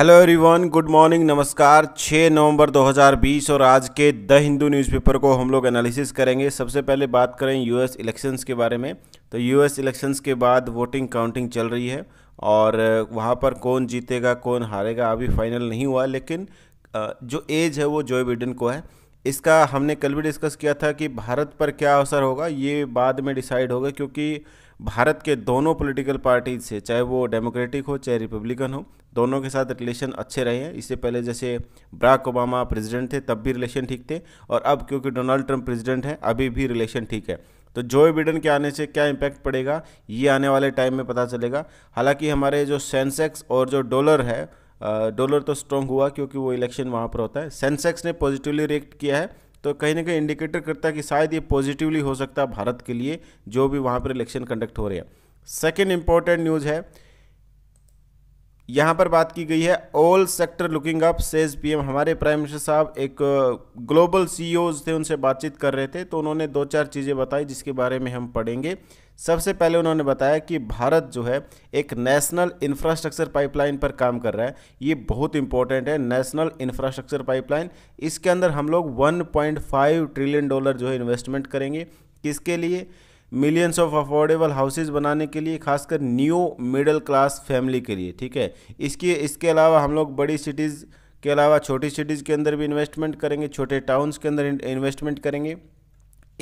hello everyone good morning नमस्कार 6 नवंबर 2020 और आज के द हिंदू न्यूज़पेपर को हम लोग एनालिसिस करेंगे सबसे पहले बात करें यूएस इलेक्शंस के बारे में तो यूएस इलेक्शंस के बाद वोटिंग काउंटिंग चल रही है और वहाँ पर कौन जीतेगा कौन हारेगा अभी फाइनल नहीं हुआ लेकिन जो एज है वो जोए बिडन को है इसका हमने कल भी डिस्कस किया था कि भारत पर क्या असर होगा ये बाद में डिसाइड होगा क्योंकि भारत के दोनों पॉलिटिकल पार्टी से चाहे वो डेमोक्रेटिक हो चाहे रिपब्लिकन हो दोनों के साथ रिलेशन अच्छे रहे हैं इससे पहले जैसे बराक ओबामा प्रेसिडेंट थे तब भी रिलेशन ठीक थे और अब क्योंकि डोनाल्ड ट्रंप प्रेसिडेंट हैं अभी भी रिलेशन ठीक है तो जो बिडन के आने से क्या इम्पैक्ट पड़ेगा ये आने वाले टाइम में पता चलेगा हालांकि हमारे जो सेंसेक्स और जो डॉलर है डॉलर तो स्ट्रॉन्ग हुआ क्योंकि वो इलेक्शन वहाँ पर होता है सेंसेक्स ने पॉजिटिवली रिएक्ट किया है तो कहीं ना कहीं इंडिकेटर करता है कि शायद ये पॉजिटिवली हो सकता है भारत के लिए जो भी वहाँ पर इलेक्शन कंडक्ट हो रहे हैं सेकेंड इंपॉर्टेंट न्यूज़ है यहाँ पर बात की गई है all sector looking up says PM हमारे प्राइम मिनिस्टर साहब एक ग्लोबल uh, सीईओज e थे उनसे बातचीत कर रहे थे तो उन्होंने दो चार चीज़ें बताई जिसके बारे में हम पढ़ेंगे सबसे पहले उन्होंने बताया कि भारत जो है एक नेशनल इंफ्रास्ट्रक्चर पाइपलाइन पर काम कर रहा है ये बहुत इंपॉर्टेंट है नेशनल इंफ्रास्ट्रक्चर पाइपलाइन इसके अंदर हम लोग वन ट्रिलियन डॉलर जो है इन्वेस्टमेंट करेंगे किसके लिए मिलियंस ऑफ अफोर्डेबल हाउसेज बनाने के लिए खासकर न्यू मिडिल क्लास फैमिली के लिए ठीक है इसके इसके अलावा हम लोग बड़ी सिटीज़ के अलावा छोटी सिटीज़ के अंदर भी इन्वेस्टमेंट करेंगे छोटे टाउन्स के अंदर इन्वेस्टमेंट करेंगे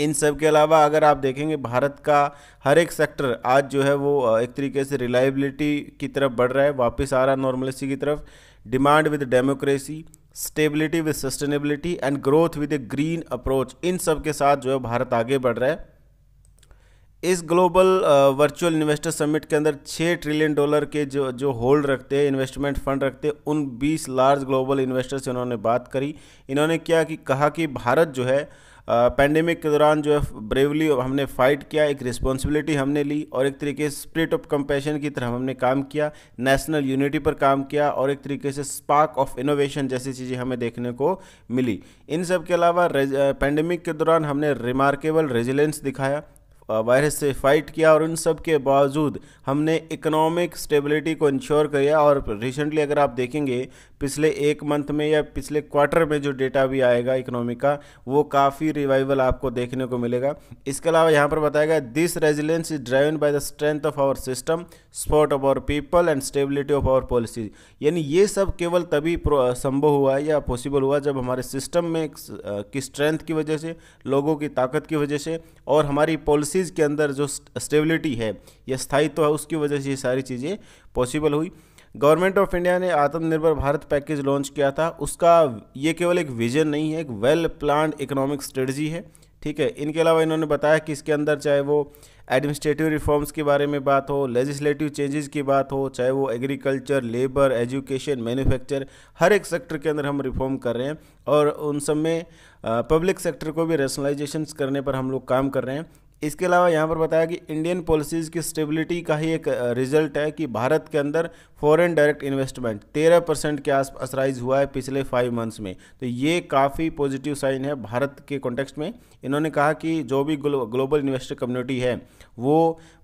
इन सब के अलावा अगर आप देखेंगे भारत का हर एक सेक्टर आज जो है वो एक तरीके से रिलायबिलिटी की तरफ बढ़ रहा है वापस आ रहा है नॉर्मलिसी की तरफ demand with democracy stability with sustainability and growth with a green approach इन सब के साथ जो है भारत आगे बढ़ रहा है इस ग्लोबल वर्चुअल इन्वेस्टर समिट के अंदर छः ट्रिलियन डॉलर के जो जो होल्ड रखते हैं इन्वेस्टमेंट फंड रखते हैं उन 20 लार्ज ग्लोबल इन्वेस्टर से उन्होंने बात करी इन्होंने क्या कि कहा कि भारत जो है पैंडेमिक के दौरान जो है ब्रेवली हमने फाइट किया एक रिस्पॉन्सिबिलिटी हमने ली और एक तरीके से स्प्रिट ऑफ कंपेशन की तरह हमने काम किया नेशनल यूनिटी पर काम किया और एक तरीके से स्पार्क ऑफ इनोवेशन जैसी चीज़ें हमें देखने को मिली इन सब के अलावा पैंडेमिक के दौरान हमने रिमार्केबल रेजिलेंस दिखाया वायरस से फाइट किया और उन सब के बावजूद हमने इकोनॉमिक स्टेबिलिटी को इंश्योर किया और रिसेंटली अगर आप देखेंगे पिछले एक मंथ में या पिछले क्वार्टर में जो डेटा भी आएगा इकोनॉमिक का वो काफ़ी रिवाइवल आपको देखने को मिलेगा इसके अलावा यहाँ पर बताया गया this resilience is driven by the strength of our system support of our people and stability of our policies यानी ये सब केवल तभी संभव हुआ या पॉसिबल हुआ जब हमारे सिस्टम में की स्ट्रेंथ की वजह से लोगों की ताकत की वजह से और हमारी पॉलिसी बेसिस के अंदर जो स्टेबिलिटी है या स्थायित्व तो है उसकी वजह से ये सारी चीज़ें पॉसिबल हुई गवर्नमेंट ऑफ इंडिया ने आत्मनिर्भर भारत पैकेज लॉन्च किया था उसका ये केवल एक विजन नहीं है एक वेल प्लान इकोनॉमिक स्ट्रेटजी है ठीक है इनके अलावा इन्होंने बताया कि इसके अंदर चाहे वो एडमिनिस्ट्रेटिव रिफॉर्म्स के बारे में बात हो लेजिस्लेटिव चेंजेस की बात हो चाहे वो एग्रीकल्चर लेबर एजुकेशन मैन्युफैक्चर हर एक सेक्टर के अंदर हम रिफॉर्म कर रहे हैं और उन सब में पब्लिक सेक्टर को भी रेशनलाइजेशन करने पर हम लोग काम कर रहे हैं इसके अलावा यहाँ पर बताया कि इंडियन पॉलिसीज़ की स्टेबिलिटी का ही एक रिजल्ट है कि भारत के अंदर फॉरेन डायरेक्ट इन्वेस्टमेंट 13 परसेंट के आसपास राइज हुआ है पिछले फाइव मंथ्स में तो ये काफ़ी पॉजिटिव साइन है भारत के कॉन्टेक्स्ट में इन्होंने कहा कि जो भी ग्लो, ग्लोबल इन्वेस्टर कम्युनिटी है वो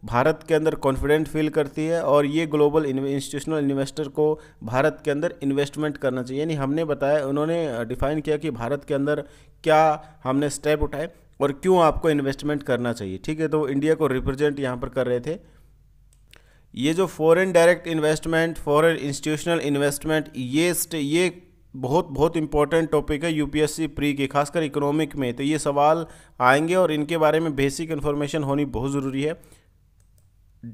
भारत के अंदर कॉन्फिडेंट फील करती है और ये ग्लोबल इंस्टीट्यूशनल इन्वेस्टर को भारत के अंदर इन्वेस्टमेंट करना चाहिए यानी हमने बताया उन्होंने डिफाइन किया कि भारत के अंदर क्या हमने स्टेप उठाए और क्यों आपको इन्वेस्टमेंट करना चाहिए ठीक है तो इंडिया को रिप्रेजेंट यहाँ पर कर रहे थे ये जो foreign direct investment foreign institutional investment ये ये बहुत बहुत इंपॉर्टेंट टॉपिक है यूपीएससी प्री के खासकर इकोनॉमिक में तो ये सवाल आएंगे और इनके बारे में बेसिक इन्फॉर्मेशन होनी बहुत ज़रूरी है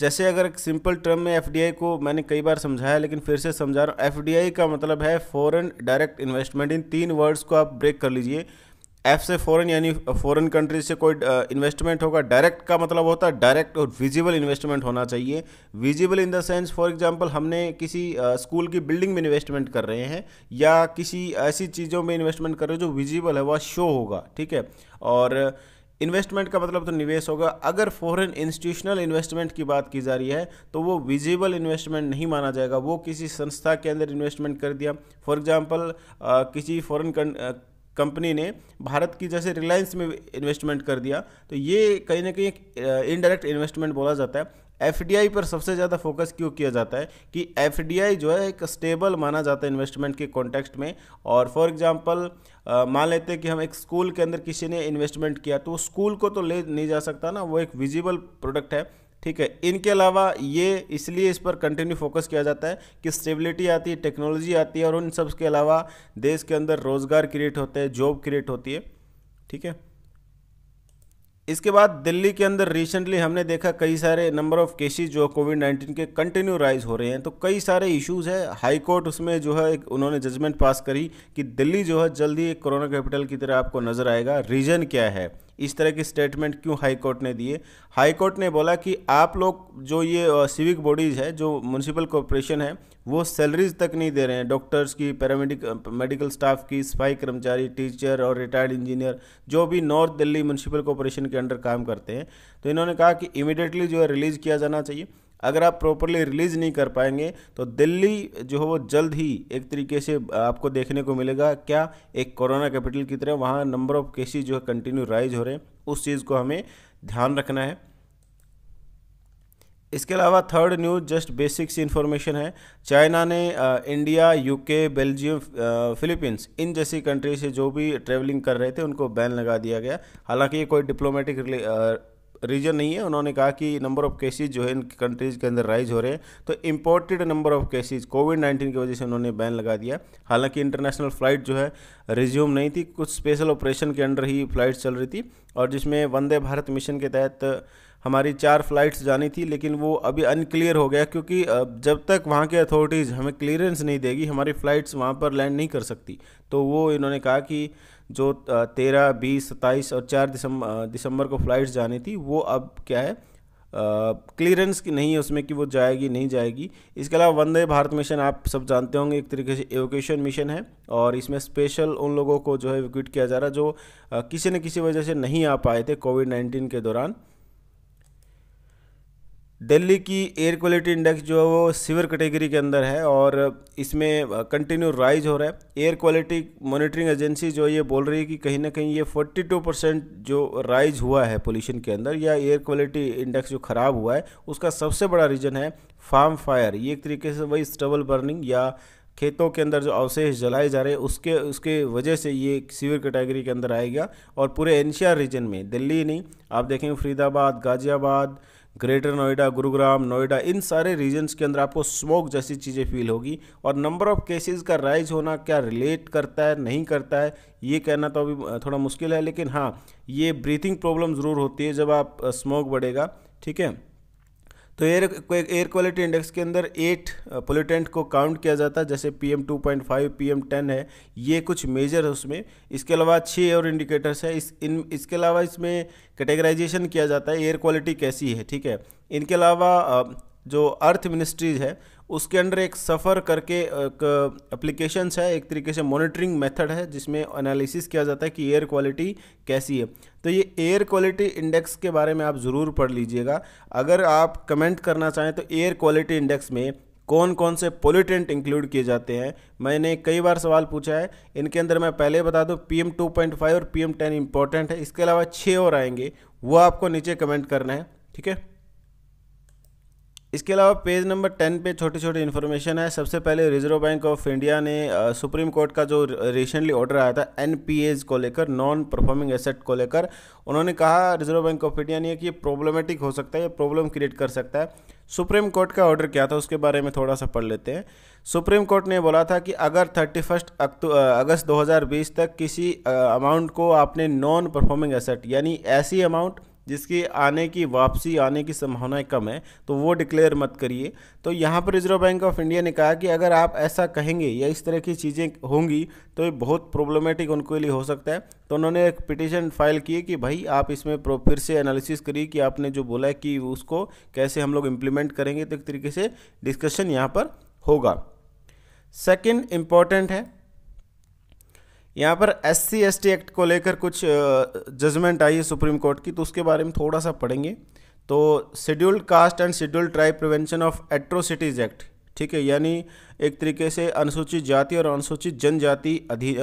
जैसे अगर सिंपल टर्म में एफडीआई को मैंने कई बार समझाया लेकिन फिर से समझा रहा हूँ एफ का मतलब है फ़ॉरन डायरेक्ट इन्वेस्टमेंट इन तीन वर्ड्स को आप ब्रेक कर लीजिए एफ से फॉरेन यानी फॉरेन कंट्रीज से कोई इन्वेस्टमेंट होगा डायरेक्ट का मतलब होता है डायरेक्ट और विजिबल इन्वेस्टमेंट होना चाहिए visible in the sense for example हमने किसी स्कूल की बिल्डिंग में इन्वेस्टमेंट कर रहे हैं या किसी ऐसी चीज़ों में इन्वेस्टमेंट कर रहे हैं जो विजिबल है वह शो होगा ठीक है और इन्वेस्टमेंट का मतलब तो निवेश होगा अगर फॉरेन इंस्टीट्यूशनल इन्वेस्टमेंट की बात की जा रही है तो वो विजिबल इन्वेस्टमेंट नहीं माना जाएगा वो किसी संस्था के अंदर इन्वेस्टमेंट कर दिया फॉर एग्जांपल किसी फॉरेन कंपनी ने भारत की जैसे रिलायंस में इन्वेस्टमेंट कर दिया तो ये कहीं ना कहीं इनडायरेक्ट इन्वेस्टमेंट बोला जाता है एफ पर सबसे ज़्यादा फोकस क्यों किया जाता है कि एफ जो है एक स्टेबल माना जाता है इन्वेस्टमेंट के कॉन्टेक्स्ट में और फॉर एग्जांपल मान लेते हैं कि हम एक स्कूल के अंदर किसी ने इन्वेस्टमेंट किया तो स्कूल को तो ले नहीं जा सकता ना वो एक विजिबल प्रोडक्ट है ठीक है इनके अलावा ये इसलिए इस पर कंटिन्यू फोकस किया जाता है कि स्टेबिलिटी आती है टेक्नोलॉजी आती है और उन सब के अलावा देश के अंदर रोज़गार क्रिएट होते हैं जॉब क्रिएट होती है ठीक है इसके बाद दिल्ली के अंदर रिसेंटली हमने देखा कई सारे नंबर ऑफ केसेस जो कोविड नाइन्टीन के कंटिन्यू राइज हो रहे हैं तो कई सारे इश्यूज़ है हाई कोर्ट उसमें जो है एक उन्होंने जजमेंट पास करी कि दिल्ली जो है जल्दी एक कोरोना कैपिटल की तरह आपको नज़र आएगा रीज़न क्या है इस तरह की स्टेटमेंट क्यों हाई कोर्ट ने दिए हाई कोर्ट ने बोला कि आप लोग जो ये सिविक बॉडीज़ है जो म्यूनसिपल कॉरपोरेशन है वो सैलरीज तक नहीं दे रहे हैं डॉक्टर्स की पैरामेडिक मेडिकल स्टाफ की सफाई कर्मचारी टीचर और रिटायर्ड इंजीनियर जो भी नॉर्थ दिल्ली म्यूनसिपल कॉरपोरेशन के अंडर काम करते हैं तो इन्होंने कहा कि इमिडिएटली जो है रिलीज़ किया जाना चाहिए अगर आप प्रॉपरली रिलीज़ नहीं कर पाएंगे तो दिल्ली जो है वो जल्द ही एक तरीके से आपको देखने को मिलेगा क्या एक कोरोना कैपिटल की तरह वहाँ नंबर ऑफ केसेज जो है कंटिन्यू राइज हो रहे हैं उस चीज़ को हमें ध्यान रखना है इसके अलावा थर्ड न्यूज़ जस्ट बेसिक सी इन्फॉर्मेशन है चाइना ने इंडिया यूके बेल्जियम फिलीपींस इन जैसी कंट्री से जो भी ट्रेवलिंग कर रहे थे उनको बैन लगा दिया गया हालांकि ये कोई डिप्लोमेटिक रीज़न नहीं है उन्होंने कहा कि नंबर ऑफ़ केसेज जो है इन कंट्रीज़ के अंदर राइज हो रहे हैं तो imported number of cases COVID nineteen की वजह से उन्होंने बैन लगा दिया हालांकि इंटरनेशनल फ़्लाइट जो है रिज्यूम नहीं थी कुछ स्पेशल ऑपरेशन के अंडर ही फ़्लाइट चल रही थी और जिसमें वंदे भारत मिशन के तहत हमारी चार फ़्लाइट्स जानी थी लेकिन वो अभी अनक्लियर हो गया क्योंकि जब तक वहाँ के अथॉरिटीज़ हमें क्लियरेंस नहीं देगी हमारी फ़्लाइट्स वहाँ पर लैंड नहीं कर सकती तो वो इन्होंने कहा कि जो तेरह बीस सत्ताईस और चार दिसंबर दिसंबर को फ्लाइट्स जानी थी वो अब क्या है क्लियरेंस की नहीं है उसमें कि वो जाएगी नहीं जाएगी इसके अलावा वंदे भारत मिशन आप सब जानते होंगे एक तरीके से एवोकेशन मिशन है और इसमें स्पेशल उन लोगों को जो है विक्विट किया जा रहा है जो आ, किसी न किसी वजह से नहीं आ पाए थे कोविड नाइन्टीन के दौरान दिल्ली की एयर क्वालिटी इंडेक्स जो है वो सिवर कैटेगरी के अंदर है और इसमें कंटिन्यू uh, राइज हो रहा है एयर क्वालिटी मॉनिटरिंग एजेंसी जो ये बोल रही है कि कहीं ना कहीं ये 42 परसेंट जो राइज हुआ है पोल्यूशन के अंदर या एयर क्वालिटी इंडेक्स जो ख़राब हुआ है उसका सबसे बड़ा रीज़न है फार्म फायर ये एक तरीके से वही स्टबल बर्निंग या खेतों के अंदर जो अवशेष जलाए जा रहे हैं उसके उसके वजह से ये सिविर कैटेगरी के अंदर आएगा और पूरे एनसीआर रीजन में दिल्ली नहीं आप देखेंगे फरीदाबाद गाज़ियाबाद ग्रेटर नोएडा गुरुग्राम नोएडा इन सारे रीजन्स के अंदर आपको स्मोक जैसी चीज़ें फील होगी और नंबर ऑफ़ केसेस का राइज होना क्या रिलेट करता है नहीं करता है ये कहना तो अभी थोड़ा मुश्किल है लेकिन हाँ ये ब्रीथिंग प्रॉब्लम ज़रूर होती है जब आप स्मोक बढ़ेगा ठीक है तो एयर एयर क्वालिटी इंडेक्स के अंदर एट पोल्यूटेंट uh, को काउंट किया जाता है जैसे P M two point five P M ten है ये कुछ मेजर है उसमें इसके अलावा छः और इंडिकेटर्स है इस इन इसके अलावा इसमें कैटेगराइजेशन किया जाता है एयर क्वालिटी कैसी है ठीक है इनके अलावा uh, जो अर्थ मिनिस्ट्रीज है उसके अंडर एक सफ़र करके एक अप्लीकेशन है एक तरीके से मॉनिटरिंग मेथड है जिसमें एनालिसिस किया जाता है कि एयर क्वालिटी कैसी है तो ये एयर क्वालिटी इंडेक्स के बारे में आप ज़रूर पढ़ लीजिएगा अगर आप कमेंट करना चाहें तो एयर क्वालिटी इंडेक्स में कौन कौन से पोल्यूटेंट इंक्लूड किए जाते हैं मैंने कई बार सवाल पूछा है इनके अंदर मैं पहले बता दूँ पी 2.5 और पी 10 इंपॉर्टेंट है इसके अलावा छः और आएंगे वो आपको नीचे कमेंट करना है ठीक है इसके अलावा पेज नंबर टेन पे छोटी छोटी इन्फॉर्मेशन है सबसे पहले रिजर्व बैंक ऑफ इंडिया ने सुप्रीम कोर्ट का जो रिसेंटली ऑर्डर आया था एन को लेकर नॉन परफॉर्मिंग एसेट को लेकर उन्होंने कहा रिजर्व बैंक ऑफ इंडिया ने कि ये प्रॉब्लमेटिक हो सकता है ये प्रॉब्लम क्रिएट कर सकता है सुप्रीम कोर्ट का ऑर्डर क्या था उसके बारे में थोड़ा सा पढ़ लेते हैं सुप्रीम कोर्ट ने बोला था कि अगर थर्टी फर्स्ट अगस्त दो तक किसी अमाउंट को आपने नॉन परफॉर्मिंग एसेट यानी ऐसी अमाउंट जिसकी आने की वापसी आने की संभावनाएं कम है तो वो डिक्लेयर मत करिए तो यहाँ पर रिजर्व बैंक ऑफ इंडिया ने कहा कि अगर आप ऐसा कहेंगे या इस तरह की चीज़ें होंगी तो ये बहुत प्रॉब्लमेटिक उनके लिए हो सकता है तो उन्होंने एक पिटिशन फाइल की कि भाई आप इसमें फिर से एनालिसिस करिए कि आपने जो बोला है कि उसको कैसे हम लोग इम्प्लीमेंट करेंगे तो एक तरीके से डिस्कशन यहाँ पर होगा सेकेंड इम्पॉर्टेंट है यहाँ पर S C S T act को लेकर कुछ जजमेंट आई है सुप्रीम कोर्ट की तो उसके बारे में थोड़ा सा पढ़ेंगे तो scheduled caste and scheduled tribe prevention of atrocities act ठीक है यानी एक तरीके से अनुसूचित जाति और अनुसूचित जनजाति अधि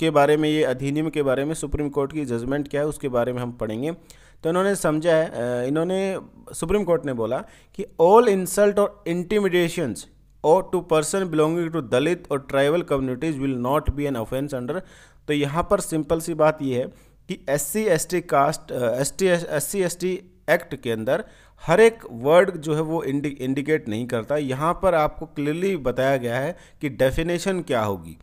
के बारे में ये अधिनियम के बारे में सुप्रीम कोर्ट की जजमेंट क्या है उसके बारे में हम पढ़ेंगे तो इन्होंने समझा है इन्होंने सुप्रीम कोर्ट ने बोला कि ऑल इंसल्ट और इंटीमिडेशंस और to person belonging to Dalit और tribal communities will not be an offence under तो यहाँ पर सिंपल सी बात यह है कि S C S T caste S T S C S T act के अंदर हर एक वर्ड जो है वो इंडि, इंडिकेट नहीं करता यहाँ पर आपको क्लियरली बताया गया है कि डेफिनेशन क्या होगी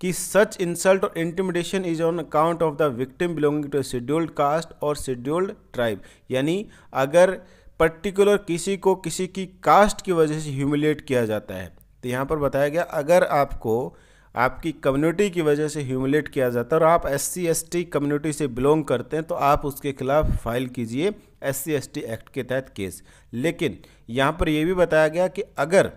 कि सच इंसल्ट और intimidation is on account of the victim belonging to scheduled caste और शेड्यूल्ड ट्राइब यानी अगर पर्टिकुलर किसी को किसी की कास्ट की वजह से ह्यूमिलेट किया जाता है तो यहाँ पर बताया गया अगर आपको आपकी कम्युनिटी की वजह से ह्यूमिलेट किया जाता है और आप एस सी कम्युनिटी से बिलोंग करते हैं तो आप उसके खिलाफ फाइल कीजिए एस सी एक्ट के तहत केस लेकिन यहाँ पर यह भी बताया गया कि अगर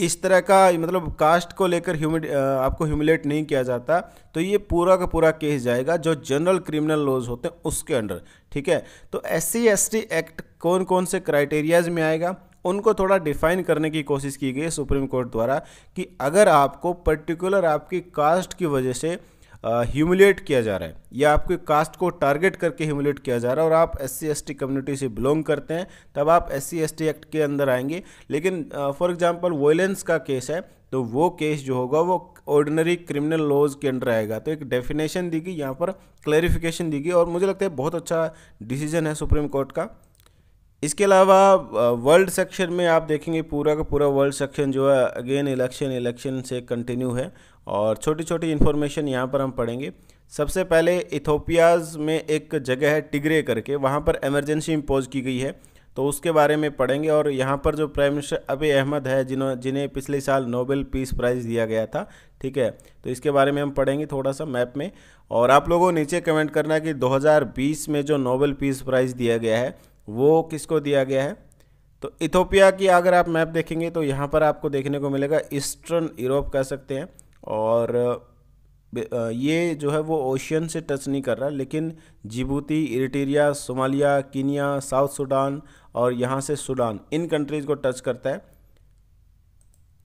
इस तरह का मतलब कास्ट को लेकर ह्यूमिड आपको ह्यूमिलेट नहीं किया जाता तो ये पूरा का पूरा केस जाएगा जो जनरल क्रिमिनल लॉज होते हैं उसके अंडर ठीक है तो एस सी एक्ट कौन कौन से क्राइटेरियाज में आएगा उनको थोड़ा डिफाइन करने की कोशिश की गई सुप्रीम कोर्ट द्वारा कि अगर आपको पर्टिकुलर आपकी कास्ट की वजह से ह्यूमिलेट किया जा रहा है या आपके कास्ट को टारगेट करके ह्यूमिलेट किया जा रहा है और आप एस सी कम्युनिटी से बिलोंग करते हैं तब आप एस सी एक्ट के अंदर आएंगे लेकिन फॉर एग्जाम्पल वोलेंस का केस है तो वो केस जो होगा वो ऑर्डिनरी क्रिमिनल लॉज के अंडर आएगा तो एक डेफिनेशन दी गई यहाँ पर क्लैरिफिकेशन दी गई और मुझे लगता है बहुत अच्छा डिसीजन है सुप्रीम कोर्ट का इसके अलावा वर्ल्ड सेक्शन में आप देखेंगे पूरा का पूरा वर्ल्ड सेक्शन जो है अगेन इलेक्शन इलेक्शन से कंटिन्यू है और छोटी छोटी इन्फॉर्मेशन यहाँ पर हम पढ़ेंगे सबसे पहले इथोपियाज़ में एक जगह है टिगरे करके वहाँ पर एमरजेंसी इम्पोज की गई है तो उसके बारे में पढ़ेंगे और यहाँ पर जो प्राइम मिनिस्टर अबे अहमद है जिन्हों जिन्हें पिछले साल नोबेल पीस प्राइज़ दिया गया था ठीक है तो इसके बारे में हम पढ़ेंगे थोड़ा सा मैप में और आप लोगों नीचे कमेंट करना कि 2020 में जो नोबेल पीस प्राइज़ दिया गया है वो किसको दिया गया है तो इथोपिया की अगर आप मैप देखेंगे तो यहाँ पर आपको देखने को मिलेगा ईस्टर्न यूरोप कह सकते हैं और ये जो है वो ओशियन से टच नहीं कर रहा लेकिन Djibouti Eritrea Somalia Kenya South Sudan और यहाँ से सूडान इन कंट्रीज़ को टच करता है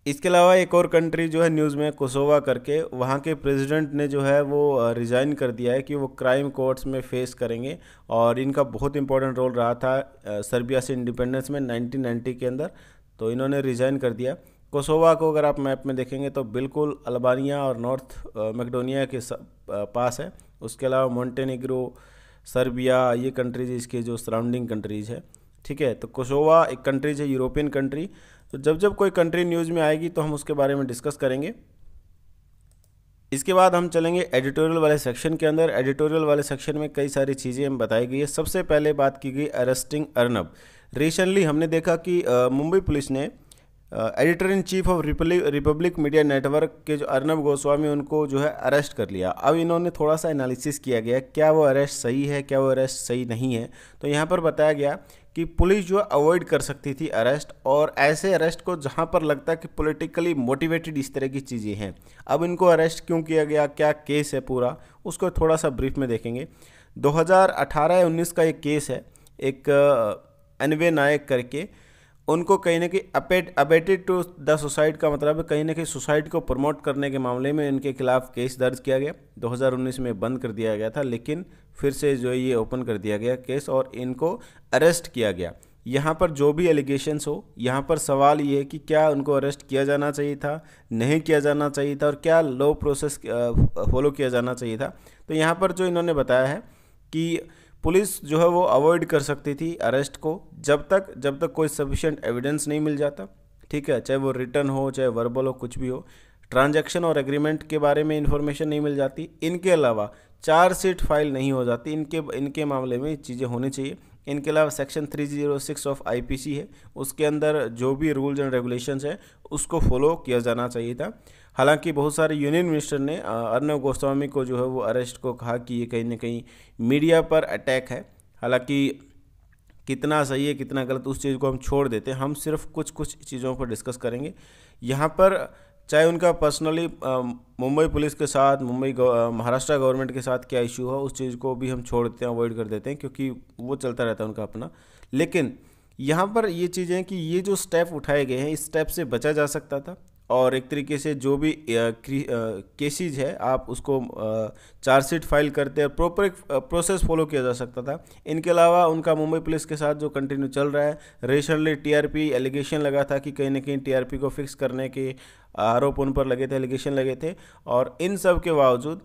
इसके अलावा एक और कंट्री जो है न्यूज़ में कोसोवा करके वहाँ के प्रेसिडेंट ने जो है वो रिज़ाइन कर दिया है कि वो क्राइम कोर्ट्स में फेस करेंगे और इनका बहुत इंपॉर्टेंट रोल रहा था सर्बिया से इंडिपेंडेंस में 1990 के अंदर तो इन्होंने रिज़ाइन कर दिया कोसोवा को अगर आप मैप में देखेंगे तो बिल्कुल अल्बानिया और नॉर्थ मैकडोनिया के पास है उसके अलावा मोन्टेनिग्रो सर्बिया ये कंट्रीज इसके जो सराउंडिंग कंट्रीज है ठीक है तो कोसोवा एक कंट्रीज है यूरोपियन कंट्री तो जब जब कोई कंट्री न्यूज़ में आएगी तो हम उसके बारे में डिस्कस करेंगे इसके बाद हम चलेंगे एडिटोरियल वाले सेक्शन के अंदर एडिटोरियल वाले सेक्शन में कई सारी चीज़ें हम बताई गई है सबसे पहले बात की गई अरेस्टिंग अर्नब रिसेंटली हमने देखा कि मुंबई पुलिस ने editor in chief of Republic media network के जो अर्नब गोस्वामी उनको जो है अरेस्ट कर लिया अब इन्होंने थोड़ा सा एनालिसिस किया गया क्या वो अरेस्ट सही है क्या वो अरेस्ट सही नहीं है तो यहाँ पर बताया गया कि पुलिस जो अवॉइड कर सकती थी अरेस्ट और ऐसे अरेस्ट को जहाँ पर लगता है कि पॉलिटिकली मोटिवेटेड इस तरह की चीज़ें हैं अब इनको अरेस्ट क्यों किया गया क्या केस है पूरा उसको थोड़ा सा ब्रीफ में देखेंगे 2018-19 का एक केस है एक अनवे नायक करके उनको कहीं ना कहीं abet abetted to the suicide का मतलब कहीं ना कहीं सुसाइड को प्रमोट करने के मामले में इनके खिलाफ केस दर्ज किया गया 2019 में बंद कर दिया गया था लेकिन फिर से जो है ये ओपन कर दिया गया केस और इनको अरेस्ट किया गया यहाँ पर जो भी एलिगेशंस हो यहाँ पर सवाल ये है कि क्या उनको अरेस्ट किया जाना चाहिए था नहीं किया जाना चाहिए था और क्या लो प्रोसेस फॉलो किया जाना चाहिए था तो यहाँ पर जो इन्होंने बताया है कि पुलिस जो है वो अवॉइड कर सकती थी अरेस्ट को जब तक जब तक कोई सफिशेंट एविडेंस नहीं मिल जाता ठीक है चाहे वो रिटर्न हो चाहे वर्बल हो कुछ भी हो ट्रांजैक्शन और एग्रीमेंट के बारे में इन्फॉर्मेशन नहीं मिल जाती इनके अलावा चार सीट फाइल नहीं हो जाती इनके इनके मामले में चीज़ें होनी चाहिए इनके अलावा सेक्शन 306 ऑफ आईपीसी है उसके अंदर जो भी रूल्स एंड रेगुलेशंस है उसको फॉलो किया जाना चाहिए था हालांकि बहुत सारे यूनियन मिनिस्टर ने अर्नब गोस्वामी को जो है वो अरेस्ट को कहा कि ये कहीं ना कहीं मीडिया पर अटैक है हालांकि कितना सही है कितना गलत उस चीज़ को हम छोड़ देते हैं हम सिर्फ कुछ कुछ चीज़ों पर डिस्कस करेंगे यहाँ पर चाहे उनका पर्सनली मुंबई पुलिस के साथ मुंबई महाराष्ट्र गवर्नमेंट के साथ क्या इशू हो उस चीज़ को भी हम छोड़ देते हैं अवॉइड कर देते हैं क्योंकि वो चलता रहता है उनका अपना लेकिन यहाँ पर ये चीज़ें कि ये जो स्टेप उठाए गए हैं इस स्टेप से बचा जा सकता था और एक तरीके से जो भी केसेज है आप उसको चार्जशीट फाइल करते हैं प्रॉपर एक प्रोसेस फॉलो किया जा सकता था इनके अलावा उनका मुंबई पुलिस के साथ जो कंटिन्यू चल रहा है रेशनली टीआरपी एलिगेशन लगा था कि कहीं ना कहीं टीआरपी को फिक्स करने के आरोप उन पर लगे थे एलिगेशन लगे थे और इन सब के बावजूद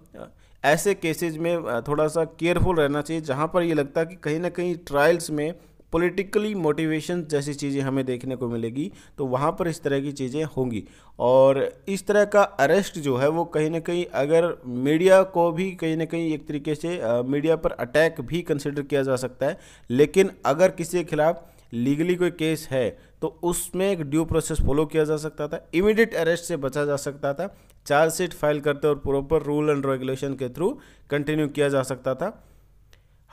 ऐसे केसेज में थोड़ा सा केयरफुल रहना चाहिए जहाँ पर ये लगता कि कहीं ना कहीं ट्रायल्स में पॉलिटिकली मोटिवेशन जैसी चीज़ें हमें देखने को मिलेगी तो वहाँ पर इस तरह की चीज़ें होंगी और इस तरह का अरेस्ट जो है वो कहीं ना कहीं अगर मीडिया को भी कहीं ना कहीं एक तरीके से मीडिया पर अटैक भी कंसिडर किया जा सकता है लेकिन अगर किसी के खिलाफ लीगली कोई केस है तो उसमें एक ड्यू प्रोसेस फॉलो किया जा सकता था इमीडिएट अरेस्ट से बचा जा सकता था चार्जशीट फाइल करते और प्रॉपर रूल एंड रेगुलेशन के थ्रू कंटिन्यू किया जा सकता था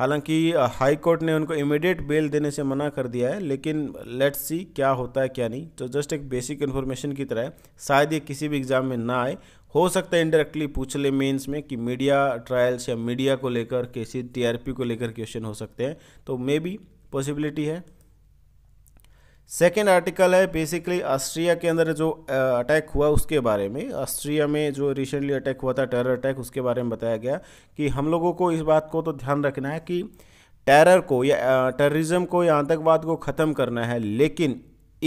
हालांकि हाई कोर्ट ने उनको इमीडिएट बेल देने से मना कर दिया है लेकिन लेट्स सी क्या होता है क्या नहीं तो जस्ट एक बेसिक इन्फॉर्मेशन की तरह शायद ये किसी भी एग्ज़ाम में ना आए हो सकता है इंडायरेक्टली पूछ ले मेंस में कि मीडिया ट्रायल्स या मीडिया को लेकर केसी टीआरपी को लेकर क्वेश्चन हो सकते हैं तो मे बी पॉसिबिलिटी है सेकेंड आर्टिकल है बेसिकली ऑस्ट्रिया के अंदर जो अटैक हुआ उसके बारे में ऑस्ट्रिया में जो रिसेंटली अटैक हुआ था टेरर अटैक उसके बारे में बताया गया कि हम लोगों को इस बात को तो ध्यान रखना है कि टेरर को या टेररिज्म को या आतंकवाद को ख़त्म करना है लेकिन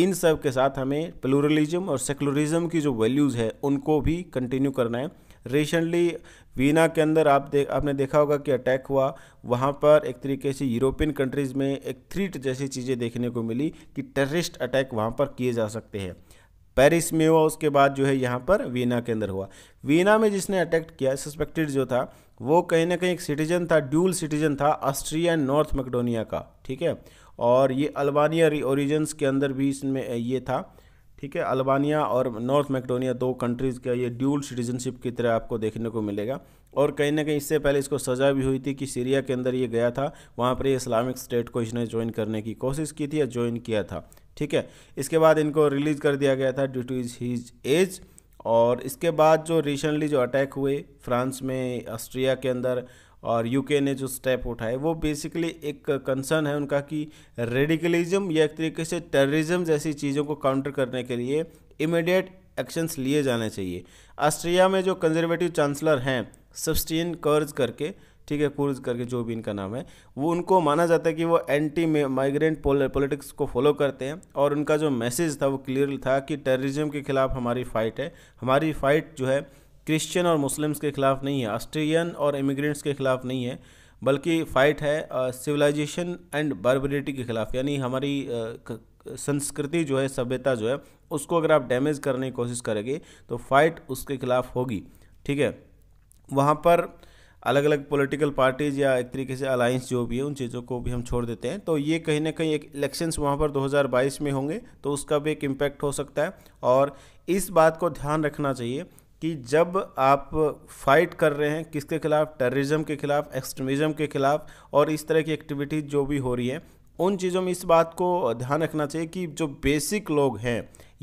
इन सब के साथ हमें प्लूरलिज्म और सेकुलरिज्म की जो वैल्यूज़ है उनको भी कंटिन्यू करना है रिसेंटली वीना के अंदर आप देख आपने देखा होगा कि अटैक हुआ वहाँ पर एक तरीके से यूरोपियन कंट्रीज़ में एक थ्रीट जैसी चीज़ें देखने को मिली कि टेररिस्ट अटैक वहाँ पर किए जा सकते हैं पेरिस में हुआ उसके बाद जो है यहाँ पर वीना के अंदर हुआ वीना में जिसने अटैक किया सस्पेक्टेड जो था वो कहीं ना कहीं एक सिटीजन था ड्यूल सिटीजन था ऑस्ट्रिया एंड नॉर्थ मैकडोनिया का ठीक है और ये अल्बानिया ओरिजन्स के अंदर भी इसमें ये था ठीक है अल्बानिया और नॉर्थ मैकडोनिया दो कंट्रीज़ का ये ड्यूल सिटीजनशिप की तरह आपको देखने को मिलेगा और कहीं ना कहीं इससे पहले इसको सज़ा भी हुई थी कि सीरिया के अंदर ये गया था वहाँ पर ये इस्लामिक स्टेट को इसने ज्वाइन करने की कोशिश की थी या ज्वाइन किया था ठीक है इसके बाद इनको रिलीज़ कर दिया गया था due to is his age और इसके बाद जो रिसेंटली जो अटैक हुए फ्रांस में ऑस्ट्रिया के अंदर और यूके ने जो स्टेप उठाए वो बेसिकली एक कंसर्न है उनका कि रेडिकलिज्म या एक तरीके से टेररिज्म जैसी चीज़ों को काउंटर करने के लिए इमीडिएट एक्शंस लिए जाने चाहिए ऑस्ट्रिया में जो कंजर्वेटिव चांसलर हैं सबस्टीन कर्ज करके ठीक है कुर्ज करके जो भी इनका नाम है वो उनको माना जाता है कि वो एंटी माइग्रेंट पॉलिटिक्स को फॉलो करते हैं और उनका जो मैसेज था वो क्लियर था कि टेररिज्म के खिलाफ हमारी फ़ाइट है हमारी फ़ाइट जो है क्रिश्चियन और मुस्लिम्स के ख़िलाफ़ नहीं है ऑस्ट्रेलियन और इमिग्रेंट्स के ख़िलाफ़ नहीं है बल्कि फ़ाइट है सिविलाइजेशन एंड बर्बरिटी के ख़िलाफ़ यानी हमारी संस्कृति जो है सभ्यता जो है उसको अगर आप डैमेज करने की कोशिश करेंगे तो फाइट उसके खिलाफ होगी ठीक है वहाँ पर अलग अलग पॉलिटिकल पार्टीज या एक तरीके से अलायंस जो भी है उन चीज़ों को भी हम छोड़ देते हैं तो ये कहीं ना कहीं एक इलेक्शंस वहाँ पर 2022 में होंगे तो उसका भी एक इम्पैक्ट हो सकता है और इस बात को ध्यान रखना चाहिए कि जब आप फाइट कर रहे हैं किसके खिलाफ टेररिज्म के खिलाफ एक्सट्रीमिज़म के खिलाफ और इस तरह की एक्टिविटीज़ जो भी हो रही है उन चीज़ों में इस बात को ध्यान रखना चाहिए कि जो बेसिक लोग हैं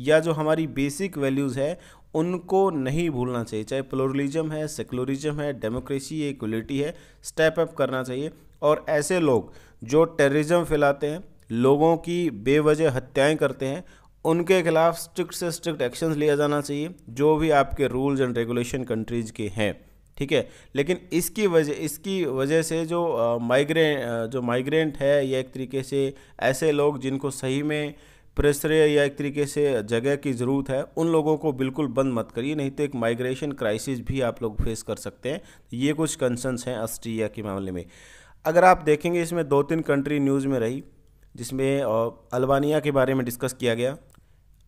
या जो हमारी बेसिक वैल्यूज़ है उनको नहीं भूलना चाहिए चाहे प्लोरलिज्म है सेकुलरिज्म है डेमोक्रेसी है इक्वलिटी है स्टेप अप करना चाहिए और ऐसे लोग जो टेररिज्म फैलाते हैं लोगों की बेवजह हत्याएं करते हैं उनके खिलाफ स्ट्रिक्ट से स्ट्रिक्ट एक्शंस लिया जाना चाहिए जो भी आपके रूल्स एंड रेगुलेशन कंट्रीज के हैं ठीक है लेकिन इसकी वजह इसकी वजह से जो माइग्रे जो माइग्रेंट है या एक तरीके से ऐसे लोग जिनको सही में प्रेसरे या एक तरीके से जगह की ज़रूरत है उन लोगों को बिल्कुल बंद मत करिए नहीं तो एक माइग्रेशन क्राइसिस भी आप लोग फेस कर सकते हैं ये कुछ कंसर्नस हैं ऑस्ट्रिया के मामले में अगर आप देखेंगे इसमें दो तीन कंट्री न्यूज़ में रही जिसमें अल्बानिया के बारे में डिस्कस किया गया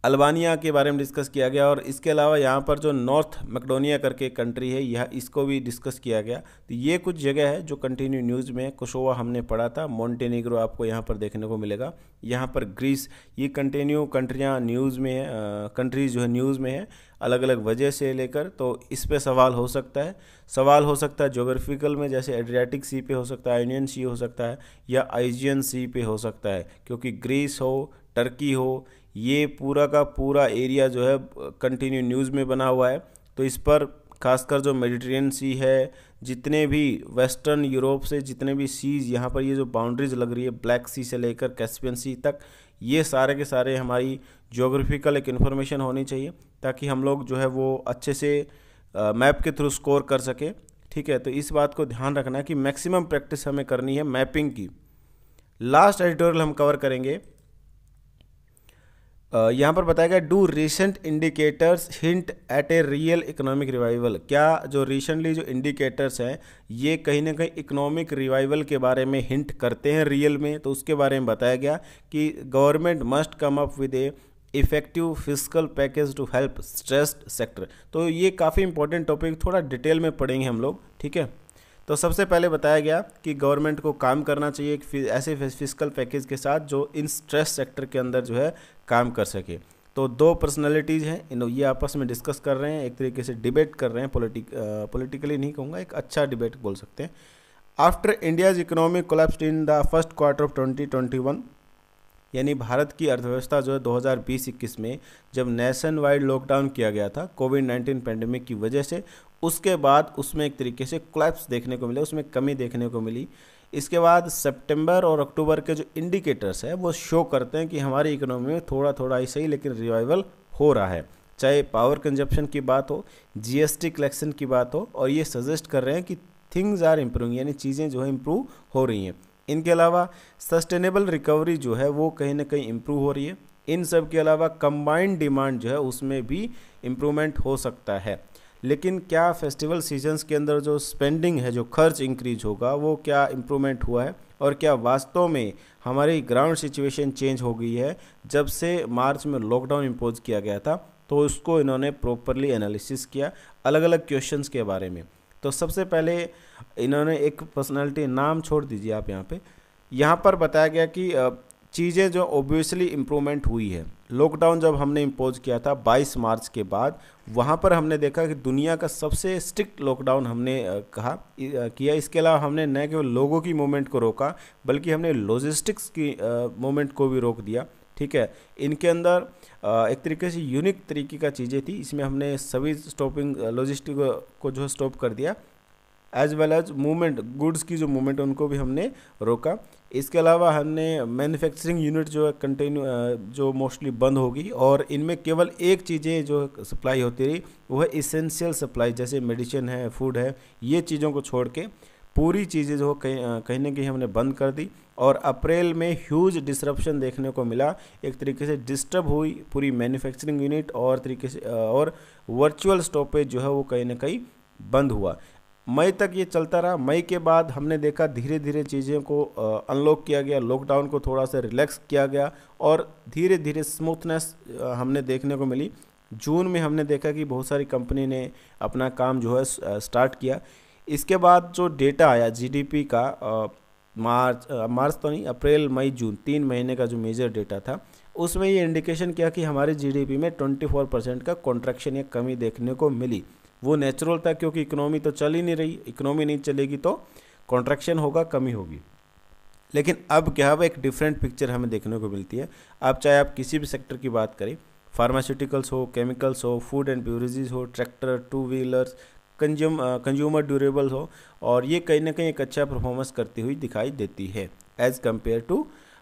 अल्बानिया के बारे में डिस्कस किया गया और इसके अलावा यहाँ पर जो नॉर्थ मैकडोनिया करके कंट्री है यह इसको भी डिस्कस किया गया तो ये कुछ जगह है जो कंटिन्यू न्यूज़ में कुशोवा हमने पढ़ा था मॉन्टेनिग्रो आपको यहाँ पर देखने को मिलेगा यहाँ पर ग्रीस ये कंटिन्यू कंट्रियाँ न्यूज़ में है कंट्रीज़ जो है न्यूज़ में है अलग अलग वजह से लेकर तो इस पर सवाल हो सकता है सवाल हो सकता है जोग्राफिकल में जैसे एड्रियाटिक सी पे हो सकता है यूनियन सी हो सकता है या आइजियन सी पे हो सकता है क्योंकि ग्रीस हो टर्की हो ये पूरा का पूरा एरिया जो है कंटिन्यू न्यूज़ में बना हुआ है तो इस पर खासकर जो मेडिटेरियन सी है जितने भी वेस्टर्न यूरोप से जितने भी सीज़ यहाँ पर ये जो बाउंड्रीज लग रही है ब्लैक सी से लेकर कैस्पियन सी तक ये सारे के सारे हमारी जोग्राफिकल एक इन्फॉर्मेशन होनी चाहिए ताकि हम लोग जो है वो अच्छे से मैप के थ्रू स्कोर कर सकें ठीक है तो इस बात को ध्यान रखना है कि मैक्सिमम प्रैक्टिस हमें करनी है मैपिंग की लास्ट एडिटोरियल हम कवर करेंगे यहाँ पर बताया गया do recent indicators hint at a real economic revival क्या जो रिसेंटली जो इंडिकेटर्स हैं ये कहीं ना कहीं इकोनॉमिक रिवाइवल के बारे में हिंट करते हैं रियल में तो उसके बारे में बताया गया कि government must come up with a effective physical package to help stressed sector तो ये काफ़ी इंपॉर्टेंट टॉपिक थोड़ा डिटेल में पढ़ेंगे हम लोग ठीक है तो सबसे पहले बताया गया कि गवर्नमेंट को काम करना चाहिए एक ऐसे फिजिकल पैकेज के साथ जो इन स्ट्रेस सेक्टर के अंदर जो है काम कर सके तो दो पर्सनैलिटीज़ हैं इन ये आपस में डिस्कस कर रहे हैं एक तरीके से डिबेट कर रहे हैं पोलिटिक पोलिटिकली नहीं कहूँगा एक अच्छा डिबेट बोल सकते हैं after India's economic collapse in the first quarter of twenty twenty one यानी भारत की अर्थव्यवस्था जो है 2020-21 में जब नेशन वाइड लॉकडाउन किया गया था कोविड 19 पेंडेमिक की वजह से उसके बाद उसमें एक तरीके से क्लैप्स देखने को मिले उसमें कमी देखने को मिली इसके बाद सितंबर और अक्टूबर के जो इंडिकेटर्स है वो शो करते हैं कि हमारी इकोनॉमी में थोड़ा थोड़ा ही सही लेकिन रिवाइवल हो रहा है चाहे पावर कंजप्शन की बात हो जीएसटी कलेक्शन की बात हो और ये सजेस्ट कर रहे हैं कि थिंग्स आर इम्प्रूविंग यानी चीज़ें जो है इम्प्रूव हो रही हैं इनके अलावा सस्टेनेबल रिकवरी जो है वो कहीं ना कहीं इम्प्रूव हो रही है इन सब के अलावा कंबाइंड डिमांड जो है उसमें भी इम्प्रूवमेंट हो सकता है लेकिन क्या फेस्टिवल सीजन्स के अंदर जो स्पेंडिंग है जो खर्च इंक्रीज होगा वो क्या इम्प्रूवमेंट हुआ है और क्या वास्तव में हमारी ग्राउंड सिचुएशन चेंज हो गई है जब से मार्च में लॉकडाउन इम्पोज किया गया था तो उसको इन्होंने प्रॉपरली एनालिसिस किया अलग अलग क्वेश्चंस के बारे में तो सबसे पहले इन्होंने एक पर्सनैलिटी नाम छोड़ दीजिए आप यहाँ पे यहाँ पर बताया गया कि चीज़ें जो ओबियसली इम्प्रूवमेंट हुई है लॉकडाउन जब हमने इम्पोज किया था 22 मार्च के बाद वहाँ पर हमने देखा कि दुनिया का सबसे स्ट्रिक्ट लॉकडाउन हमने कहा किया इसके अलावा हमने न केवल लोगों की मूवमेंट को रोका बल्कि हमने लॉजिस्टिक्स की मूवमेंट को भी रोक दिया ठीक है इनके अंदर एक तरीके से यूनिक तरीके का चीज़ें थी इसमें हमने सभी स्टॉपिंग लॉजिस्टिक को जो स्टॉप कर दिया as well as movement goods की जो मूवमेंट है उनको भी हमने रोका इसके अलावा हमने मैन्युफैक्चरिंग यूनिट जो है कंटिन्यू जो मोस्टली बंद होगी और इनमें केवल एक चीज़ें जो सप्लाई होती रही वो है इसेंशियल सप्लाई जैसे मेडिसिन है फूड है ये चीज़ों को छोड़ के पूरी चीज़ें जो कहीं कहीं ना कहीं हमने बंद कर दी और अप्रैल में ह्यूज डिसरप्शन देखने को मिला एक तरीके से डिस्टर्ब हुई पूरी मैन्युफैक्चरिंग यूनिट और तरीके से और वर्चुअल स्टॉपेज जो है वो कहीं ना कहीं बंद हुआ मई तक ये चलता रहा मई के बाद हमने देखा धीरे धीरे चीज़ों को अनलॉक किया गया लॉकडाउन को थोड़ा सा रिलैक्स किया गया और धीरे धीरे स्मूथनेस हमने देखने को मिली जून में हमने देखा कि बहुत सारी कंपनी ने अपना काम जो है स्टार्ट किया इसके बाद जो डेटा आया जीडीपी का मार्च मार्च तो नहीं अप्रैल मई जून तीन महीने का जो मेजर डेटा था उसमें ये इंडिकेशन किया कि हमारे जीडीपी में 24 परसेंट का कॉन्ट्रैक्शन या कमी देखने को मिली वो नेचुरल था क्योंकि इकोनॉमी तो चल ही नहीं रही इकोनॉमी नहीं चलेगी तो कॉन्ट्रैक्शन होगा कमी होगी लेकिन अब क्या है एक डिफरेंट पिक्चर हमें देखने को मिलती है अब चाहे आप किसी भी सेक्टर की बात करें फार्मास्यूटिकल्स हो केमिकल्स हो फूड एंड ब्यूरेजेस हो tractor two wheelers consume consumer durable हो और ये कहीं ना कहीं एक अच्छा परफॉर्मेंस करती हुई दिखाई देती है as compare to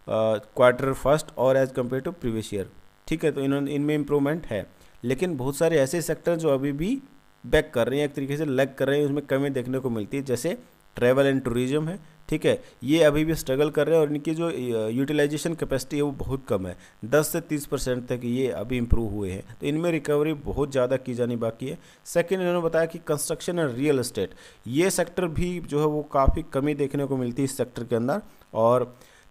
quarter first और as compare to previous year ठीक है तो इन्होंने इनमें इम्प्रूवमेंट है लेकिन बहुत सारे ऐसे सेक्टर जो अभी भी बैक कर रहे हैं एक तरीके से लग कर रहे हैं उसमें कमी देखने को मिलती है जैसे ट्रैवल एंड टूरिज्म है ठीक है ये अभी भी स्ट्रगल कर रहे हैं और इनकी जो यूटिलाइजेशन कैपेसिटी है वो बहुत कम है 10 से 30 परसेंट तक ये अभी इंप्रूव हुए हैं तो इनमें रिकवरी बहुत ज़्यादा की जानी बाकी है सेकेंड इन्होंने बताया कि कंस्ट्रक्शन एंड रियल इस्टेट ये सेक्टर भी जो है वो काफ़ी कमी देखने को मिलती है इस सेक्टर के अंदर और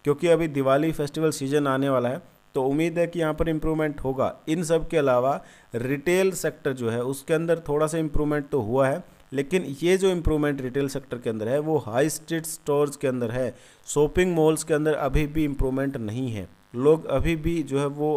क्योंकि अभी दिवाली फेस्टिवल सीजन आने वाला है तो उम्मीद है कि यहाँ पर इम्प्रूवमेंट होगा इन सब के अलावा रिटेल सेक्टर जो है उसके अंदर थोड़ा सा इम्प्रूवमेंट तो हुआ है लेकिन ये जो इम्प्रूवमेंट रिटेल सेक्टर के अंदर है वो हाई स्ट्रीट स्टोर्स के अंदर है शॉपिंग मॉल्स के अंदर अभी भी इम्प्रूवमेंट नहीं है लोग अभी भी जो है वो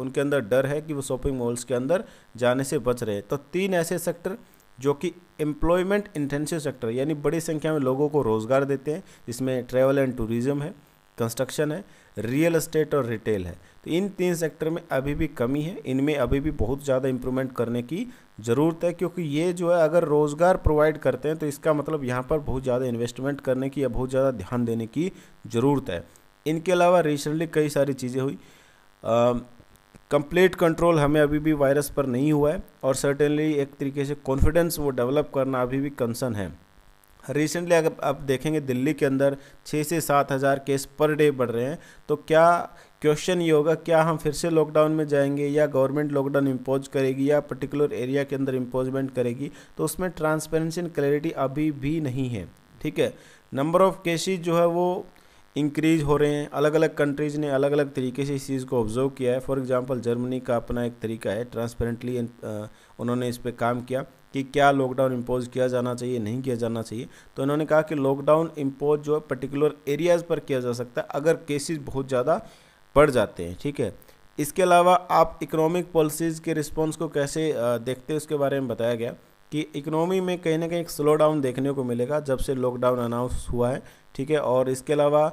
उनके अंदर डर है कि वो शॉपिंग मॉल्स के अंदर जाने से बच रहे तो तीन ऐसे सेक्टर जो कि एम्प्लॉयमेंट इंटेंसिव सेक्टर यानी बड़ी संख्या में लोगों को रोज़गार देते हैं जिसमें ट्रैवल एंड टूरिज़म है कंस्ट्रक्शन है रियल एस्टेट और रिटेल है तो इन तीन सेक्टर में अभी भी कमी है इनमें अभी भी बहुत ज़्यादा इम्प्रूवमेंट करने की ज़रूरत है क्योंकि ये जो है अगर रोज़गार प्रोवाइड करते हैं तो इसका मतलब यहाँ पर बहुत ज़्यादा इन्वेस्टमेंट करने की या बहुत ज़्यादा ध्यान देने की ज़रूरत है इनके अलावा रिसेंटली कई सारी चीज़ें हुई कंप्लीट कंट्रोल हमें अभी भी वायरस पर नहीं हुआ है और सर्टेनली एक तरीके से कॉन्फिडेंस वो डेवलप करना अभी भी कंसर्न है रिसेंटली अगर आप देखेंगे दिल्ली के अंदर छः से सात हज़ार केस पर डे बढ़ रहे हैं तो क्या क्वेश्चन ये होगा क्या हम फिर से लॉकडाउन में जाएंगे या गवर्नमेंट लॉकडाउन इम्पोज करेगी या पर्टिकुलर एरिया के अंदर इम्पोजमेंट करेगी तो उसमें ट्रांसपेरेंसी एंड क्लैरिटी अभी भी नहीं है ठीक है नंबर ऑफ़ केसेज जो है वो इंक्रीज हो रहे हैं अलग अलग कंट्रीज़ ने अलग अलग तरीके से इस चीज़ को ऑब्जर्व किया है फॉर एग्जांपल जर्मनी का अपना एक तरीका है ट्रांसपेरेंटली उन्होंने इस पर काम किया कि क्या लॉकडाउन इम्पोज किया जाना चाहिए नहीं किया जाना चाहिए तो इन्होंने कहा कि लॉकडाउन इम्पोज जो है पर्टिकुलर एरियाज़ पर किया जा सकता है अगर केसेस बहुत ज़्यादा बढ़ जाते हैं ठीक है इसके अलावा आप इकोनॉमिक पॉलिसीज़ के रिस्पॉन्स को कैसे देखते हैं उसके बारे में बताया गया कि इकोनॉमी में कहीं ना कहीं एक स्लो डाउन देखने को मिलेगा जब से लॉकडाउन अनाउंस हुआ है ठीक है और इसके अलावा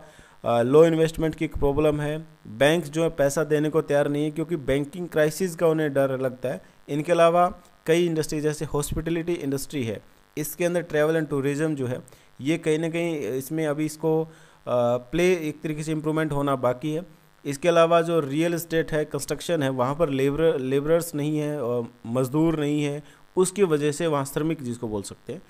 लो इन्वेस्टमेंट की प्रॉब्लम है बैंक जो है पैसा देने को तैयार नहीं है क्योंकि बैंकिंग क्राइसिस का उन्हें डर लगता है इनके अलावा कई इंडस्ट्री जैसे हॉस्पिटलिटी इंडस्ट्री है इसके अंदर ट्रैवल एंड टूरिज़्म जो है ये कहीं ना कहीं इसमें अभी इसको प्ले एक तरीके से इम्प्रूवमेंट होना बाकी है इसके अलावा जो रियल इस्टेट है कंस्ट्रक्शन है वहाँ पर लेबर लेबरर्स नहीं है और मज़दूर नहीं है उसकी वजह से वहाँ श्रमिक जिसको बोल सकते हैं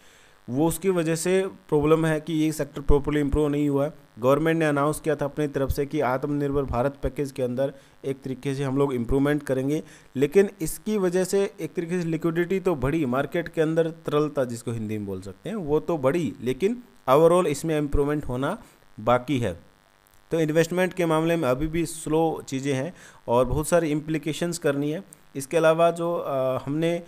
वो उसकी वजह से प्रॉब्लम है कि ये सेक्टर प्रॉपरली इम्प्रूव नहीं हुआ है गवर्नमेंट ने अनाउंस किया था अपनी तरफ से कि आत्मनिर्भर भारत पैकेज के अंदर एक तरीके से हम लोग इम्प्रूवमेंट करेंगे लेकिन इसकी वजह से एक तरीके से लिक्विडिटी तो बढ़ी मार्केट के अंदर तरलता जिसको हिंदी में बोल सकते हैं वो तो बढ़ी लेकिन ओवरऑल इसमें इम्प्रूवमेंट होना बाकी है तो इन्वेस्टमेंट के मामले में अभी भी स्लो चीज़ें हैं और बहुत सारी इम्प्लीकेशंस करनी है इसके अलावा जो आ, हमने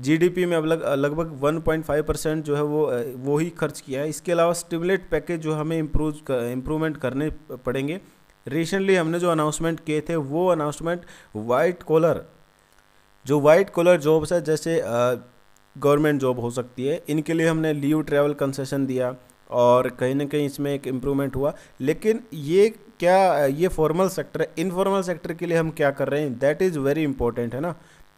जीडीपी में अब लग लगभग 1.5 परसेंट जो है वो वो ही खर्च किया है इसके अलावा स्टिमुलेट पैकेज जो हमें इम्प्रूव इम्प्रूवमेंट करने पड़ेंगे रिसेंटली हमने जो अनाउंसमेंट किए थे वो अनाउंसमेंट वाइट कॉलर जो वाइट कॉलर जॉब्स है जैसे गवर्नमेंट जॉब हो सकती है इनके लिए हमने लीव ट्रैवल कंसेशन दिया और कहीं ना कहीं इसमें एक इम्प्रूवमेंट हुआ लेकिन ये क्या ये फॉर्मल सेक्टर है इनफॉर्मल सेक्टर के लिए हम क्या कर रहे हैं दैट इज़ वेरी इंपॉर्टेंट है ना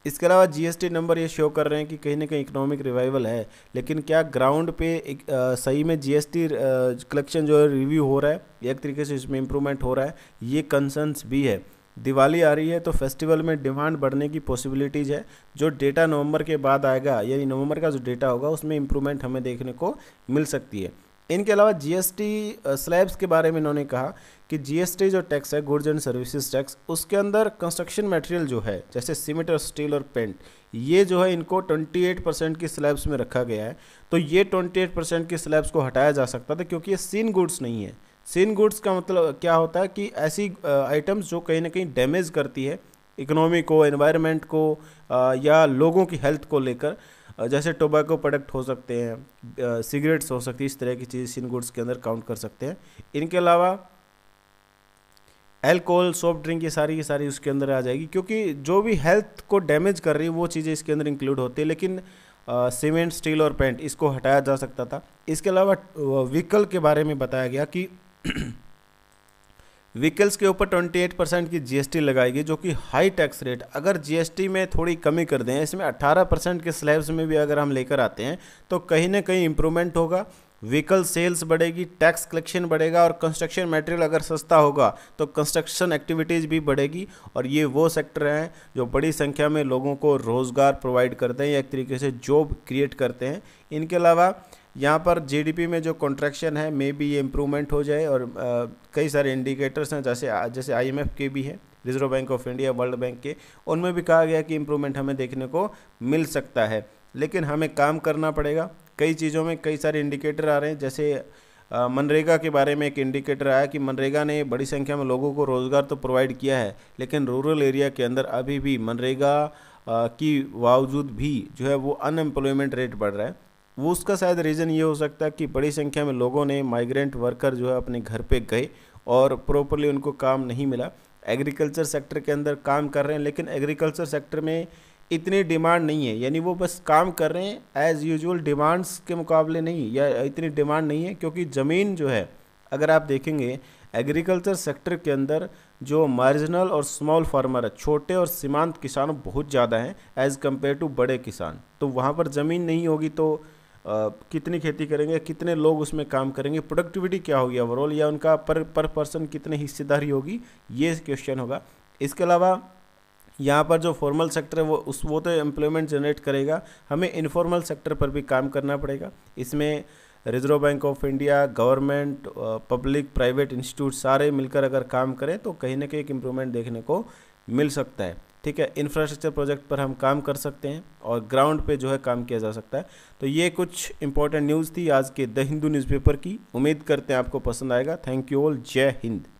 इसके अलावा जीएसटी नंबर ये शो कर रहे हैं कि कहीं ना कहीं इकोनॉमिक रिवाइवल है लेकिन क्या ग्राउंड पे एक, आ, सही में जीएसटी कलेक्शन जो है रिव्यू हो रहा है एक तरीके से इसमें इम्प्रूवमेंट हो रहा है ये कंसर्नस भी है दिवाली आ रही है तो फेस्टिवल में डिमांड बढ़ने की पॉसिबिलिटीज़ है जो डेटा नवंबर के बाद आएगा यानी नवंबर का जो डेटा होगा उसमें इम्प्रूवमेंट हमें देखने को मिल सकती है इनके अलावा जीएसटी स्लैब्स के बारे में इन्होंने कहा कि जीएसटी जो टैक्स है गुड्स एंड सर्विसेज टैक्स उसके अंदर कंस्ट्रक्शन मटेरियल जो है जैसे सीमेंट और स्टील और पेंट ये जो है इनको 28 परसेंट की स्लैब्स में रखा गया है तो ये 28 परसेंट की स्लैब्स को हटाया जा सकता था क्योंकि ये सीन गुड्स नहीं है सीन गुड्स का मतलब क्या होता है कि ऐसी आइटम्स जो कहीं ना कहीं डैमेज करती है इकोनॉमी को एनवायरनमेंट को या लोगों की हेल्थ को लेकर जैसे टोबैको प्रोडक्ट हो सकते हैं सिगरेट्स हो सकती है इस तरह की चीज़ इन गुड्स के अंदर काउंट कर सकते हैं इनके अलावा एल्कोहल सॉफ्ट ड्रिंक ये सारी की सारी उसके अंदर आ जाएगी क्योंकि जो भी हेल्थ को डैमेज कर रही है वो चीज़ें इसके अंदर इंक्लूड होती है लेकिन सीमेंट स्टील और पेंट इसको हटाया जा सकता था इसके अलावा व्हीकल के बारे में बताया गया कि व्हीकल्स के ऊपर 28 परसेंट की जीएसटी लगाएगी जो कि हाई टैक्स रेट अगर जीएसटी में थोड़ी कमी कर दें इसमें 18 परसेंट के स्लैब्स में भी अगर हम लेकर आते हैं तो कहीं ना कहीं इंप्रूवमेंट होगा व्हीकल सेल्स बढ़ेगी टैक्स कलेक्शन बढ़ेगा और कंस्ट्रक्शन मटेरियल अगर सस्ता होगा तो कंस्ट्रक्शन एक्टिविटीज़ भी बढ़ेगी और ये वो सेक्टर हैं जो बड़ी संख्या में लोगों को रोज़गार प्रोवाइड करते हैं या एक तरीके से जॉब क्रिएट करते हैं इनके अलावा यहाँ पर जीडीपी में जो कॉन्ट्रैक्शन है मे बी ये इम्प्रूवमेंट हो जाए और आ, कई सारे इंडिकेटर्स हैं जैसे जैसे आईएमएफ के भी हैं Reserve Bank of India World Bank के उनमें भी कहा गया कि इम्प्रूवमेंट हमें देखने को मिल सकता है लेकिन हमें काम करना पड़ेगा कई चीज़ों में कई सारे इंडिकेटर आ रहे हैं जैसे आ, मनरेगा के बारे में एक इंडिकेटर आया कि मनरेगा ने बड़ी संख्या में लोगों को रोज़गार तो प्रोवाइड किया है लेकिन रूरल एरिया के अंदर अभी भी मनरेगा की बावजूद भी जो है वो अनएम्प्लॉयमेंट रेट बढ़ रहा है वो उसका शायद रीज़न ये हो सकता है कि बड़ी संख्या में लोगों ने माइग्रेंट वर्कर जो है अपने घर पे गए और प्रॉपरली उनको काम नहीं मिला एग्रीकल्चर सेक्टर के अंदर काम कर रहे हैं लेकिन एग्रीकल्चर सेक्टर में इतनी डिमांड नहीं है यानी वो बस काम कर रहे हैं एज़ यूजल डिमांड्स के मुकाबले नहीं या इतनी डिमांड नहीं है क्योंकि ज़मीन जो है अगर आप देखेंगे एग्रीकल्चर सेक्टर के अंदर जो मार्जिनल और स्मॉल फार्मर है छोटे और सीमांत किसान बहुत ज़्यादा हैं एज़ कम्पेयर टू बड़े किसान तो वहाँ पर ज़मीन नहीं होगी तो कितनी खेती करेंगे कितने लोग उसमें काम करेंगे प्रोडक्टिविटी क्या होगी ओवरऑल या उनका पर पर पर्सन कितने हिस्सेदारी होगी ये क्वेश्चन होगा इसके अलावा यहाँ पर जो फॉर्मल सेक्टर है वो उस वो तो एम्प्लॉयमेंट जनरेट करेगा हमें इनफॉर्मल सेक्टर पर भी काम करना पड़ेगा इसमें Reserve Bank of India government public private institute सारे मिलकर अगर काम करें तो कहीं ना कहीं एक इम्प्रूवमेंट देखने को मिल सकता है ठीक है इंफ्रास्ट्रक्चर प्रोजेक्ट पर हम काम कर सकते हैं और ग्राउंड पे जो है काम किया जा सकता है तो ये कुछ इंपॉर्टेंट न्यूज़ थी आज के द हिंदू न्यूज़पेपर की उम्मीद करते हैं आपको पसंद आएगा थैंक यू ऑल जय हिंद